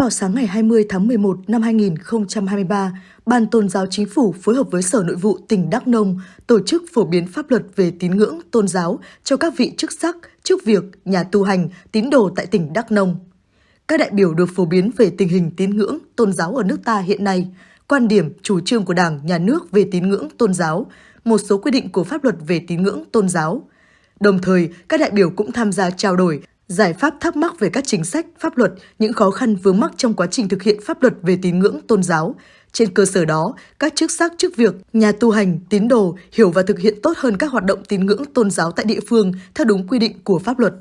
Vào sáng ngày 20 tháng 11 năm 2023, Ban Tôn giáo Chính phủ phối hợp với Sở Nội vụ tỉnh Đắk Nông tổ chức phổ biến pháp luật về tín ngưỡng, tôn giáo cho các vị chức sắc, chức việc, nhà tu hành, tín đồ tại tỉnh Đắk Nông. Các đại biểu được phổ biến về tình hình tín ngưỡng, tôn giáo ở nước ta hiện nay, quan điểm, chủ trương của Đảng, Nhà nước về tín ngưỡng, tôn giáo, một số quy định của pháp luật về tín ngưỡng, tôn giáo. Đồng thời, các đại biểu cũng tham gia trao đổi, giải pháp thắc mắc về các chính sách, pháp luật, những khó khăn vướng mắc trong quá trình thực hiện pháp luật về tín ngưỡng, tôn giáo. Trên cơ sở đó, các chức sắc chức việc, nhà tu hành, tín đồ hiểu và thực hiện tốt hơn các hoạt động tín ngưỡng tôn giáo tại địa phương theo đúng quy định của pháp luật.